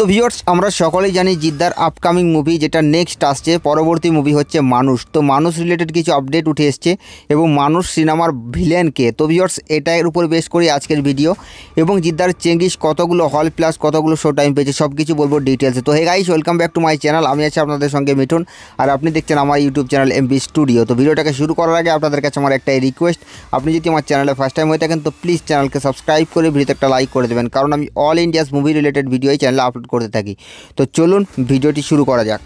তো ভিউয়ার্স আমরা সকলেই জানি জিদ্দার আপকামিং মুভি যেটা নেক্সট আসছে পরবর্তী মুভি হচ্ছে মানুষ তো মানুষ রিলেটেড কিছু আপডেট উঠে এসছে এবং মানুষ সিনেমার ভিলেনকে তো ভিউয়ার্স এটার উপর বেশ করি আজকের ভিডিও এবং জিদ্দার চেঙ্গিস কতগুলো হল প্লাস কতগুলো শো টাইম পেয়েছে সব কিছু বলবো ডিটেলসে তো hey guys welcome back to my channel আমি আছি আপনাদের সঙ্গে মিঠুন আর আপনি দেখছেন আমার ইউটিউব চ্যানেল এমবি স্টুডিও তো ভিডিওটাকে শুরু করার আগে আপনাদের কাছে আমার একটাই রিকোয়েস্ট আপনি যদি আমার চ্যানেলে ফার্স্ট টাইম হয়ে থাকেন তো প্লিজ চ্যানেলকে সাবস্ক্রাইব করে ভিডিওতে একটা লাইক করে দেবেন কারণ আমি all India's movie related video এই চ্যানেলে আপলোড করতে থাকি তো চলুন ভিডিওটি শুরু করা যাক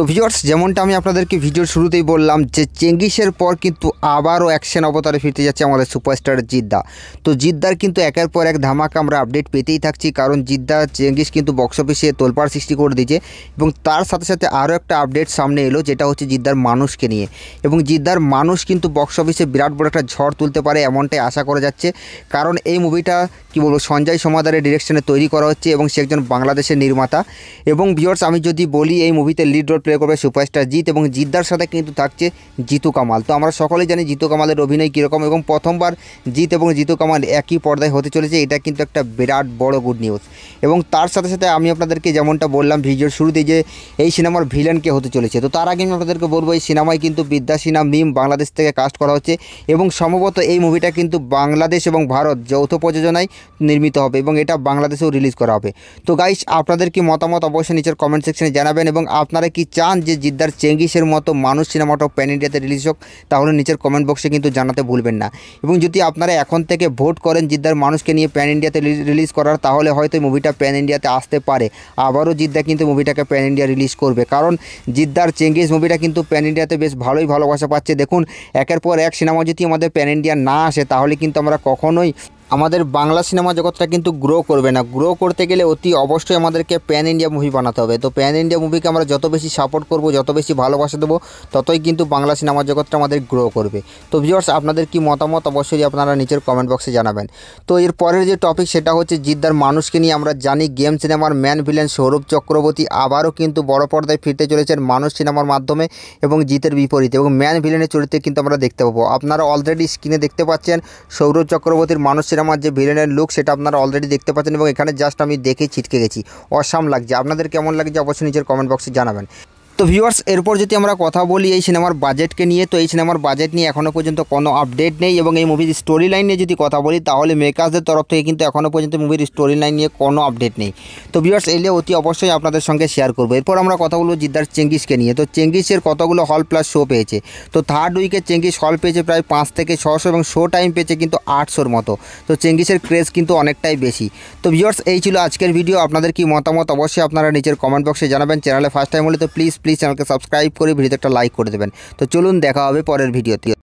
তো ভিওর্স যেমনটা আমি আপনাদেরকে ভিডিওর শুরুতেই বললাম যে চেঙ্গিসের পর কিন্তু আবারও অ্যাকশন অবতারে ফিরতে যাচ্ছে আমাদের সুপারস্টার জিদ্দা তো জিদ্দার কিন্তু একের পর এক ধামাকা আমরা আপডেট পেতেই থাকছি কারণ জিদ্দা চেঙ্গিস কিন্তু বক্স অফিসে তোলপাড় সৃষ্টি করে দিয়েছে এবং তার সাথে সাথে আরও একটা আপডেট সামনে এলো যেটা হচ্ছে জিদ্দার মানুষকে নিয়ে এবং জিদ্দার মানুষ কিন্তু বক্স অফিসে বিরাট বড় একটা ঝড় তুলতে পারে এমনটাই আশা করা যাচ্ছে কারণ এই মুভিটা কী বলবো সঞ্জয় সমাদারের ডিরেকশনে তৈরি করা হচ্ছে এবং সে একজন বাংলাদেশের নির্মাতা এবং ভিওর্স আমি যদি বলি এই মুভিতে লিড রোল প্লে করবে সুপারস্টার জিত এবং জিদ্দার সাথে কিন্তু থাকছে জিতু কামাল তো আমরা সকলেই জানি জিতু কামালের অভিনয় কীরকম এবং প্রথমবার জিত এবং জিতু কামাল একই পর্দায় হতে চলেছে এটা কিন্তু একটা বিরাট বড় গুড নিউজ এবং তার সাথে সাথে আমি আপনাদেরকে যেমনটা বললাম ভিডিওর শুরুতে যে এই সিনেমার ভিলেনকে হতে চলেছে তো তার আগে আমি আপনাদেরকে বলবো এই সিনেমায় কিন্তু বিদ্যা সিনহা মিম বাংলাদেশ থেকে কাস্ট করা হচ্ছে এবং সম্ভবত এই মুভিটা কিন্তু বাংলাদেশ এবং ভারত যৌথ প্রযোজনায় নির্মিত হবে এবং এটা বাংলাদেশেও রিলিজ করা হবে তো গাইস আপনাদের কি মতামত অবশ্যই নিচের কমেন্ট সেকশনে জানাবেন এবং আপনারা কি চান যে জিদ্দার চেঙ্গিসের মতো মানুষ সিনেমাটাও প্যান ইন্ডিয়াতে রিলিজ হোক তাহলে নিচের কমেন্ট বক্সে কিন্তু জানাতে ভুলবেন না এবং যদি আপনারা এখন থেকে ভোট করেন জিদ্দার মানুষকে নিয়ে প্যান ইন্ডিয়াতে রিলিজ করার তাহলে হয়তো মুভিটা প্যান ইন্ডিয়াতে আসতে পারে আবারও জিদ্দা কিন্তু মুভিটাকে প্যান ইন্ডিয়া রিলিজ করবে কারণ জিদ্দার চেঙ্গিস মুভিটা কিন্তু প্যান ইন্ডিয়াতে বেশ ভালোই ভালোবাসা পাচ্ছে দেখুন একের পর এক সিনেমা যদি আমাদের প্যান ইন্ডিয়া না আসে তাহলে কিন্তু আমরা কখনোই আমাদের বাংলা সিনেমা জগৎটা কিন্তু গ্রো করবে না গ্রো করতে গেলে অতি অবশ্যই আমাদেরকে প্যান ইন্ডিয়া মুভি বানাতে হবে তো প্যান ইন্ডিয়া মুভিকে আমরা যত বেশি সাপোর্ট করব যত বেশি ভালোবাসা দেবো ততই কিন্তু বাংলা সিনেমা জগৎটা আমাদের গ্রো করবে তো ভিউয়ার্স আপনাদের কি মতামত অবশ্যই আপনারা নিচের কমেন্ট বক্সে জানাবেন তো এর পরের যে টপিক সেটা হচ্ছে জিদ্দার মানুষকে নিয়ে আমরা জানি গেম সিনেমার ম্যান ভিলেন সৌরভ চক্রবর্তী আবারও কিন্তু বড় পর্দায় ফিরতে চলেছেন মানুষ সিনেমার মাধ্যমে এবং জিতের বিপরীতে এবং ম্যান ভিলেনের চরিত্রে কিন্তু আমরা দেখতে পাবো আপনারা অলরেডি স্ক্রিনে দেখতে পাচ্ছেন সৌরভ চক্রবর্তীর মানুষ সিনেমার যে ভিলেনের লুক সেটা আপনারা অলরেডি দেখতে পাচ্ছেন এবং এখানে জাস্ট আমি দেখে ছিটকে গেছি অসাম লাগছে আপনাদের কেমন লাগছে অবশ্যই নিজের কমেন্ট বক্সে জানাবেন তো ভিউয়ার্স এরপর যদি আমরা কথা বলি এই সিনেমার বাজেটকে নিয়ে তো এই সিনেমার বাজেট নিয়ে এখনও পর্যন্ত কোনো আপডেট নেই এবং এই মুভির স্টোরি লাইন নিয়ে যদি কথা বলি তাহলে মেকার্সদের তরফ থেকে কিন্তু এখনও পর্যন্ত মুভির স্টোরি লাইন নিয়ে কোনো আপডেট নেই তো ভিউয়ার্স এলে অতি অবশ্যই আপনাদের সঙ্গে শেয়ার করবো এরপর আমরা কথা বলবো জিদ্দার চেঙ্গিসকে নিয়ে তো চেঙ্গিসের কতগুলো হল প্লাস শো পেয়েছে তো থার্ড উইকে চেঙ্গিস হল পেয়েছে প্রায় পাঁচ থেকে ছশো এবং শো টাইম পেয়েছে কিন্তু আটশোর মতো তো চেঙ্গিসের ক্রেজ কিন্তু অনেকটাই বেশি তো ভিউয়ার্স এই ছিল আজকের ভিডিও আপনাদের কি মতামত অবশ্যই আপনারা নিজের কমেন্ট বক্সে জানাবেন চ্যানেলে ফার্স্ট টাইম হলে তো প্লিজ এই চ্যানেলকে সাবস্ক্রাইব করি ভিডিওটা একটা লাইক করে দিবেন তো চলুন দেখা হবে পরের ভিডিওতে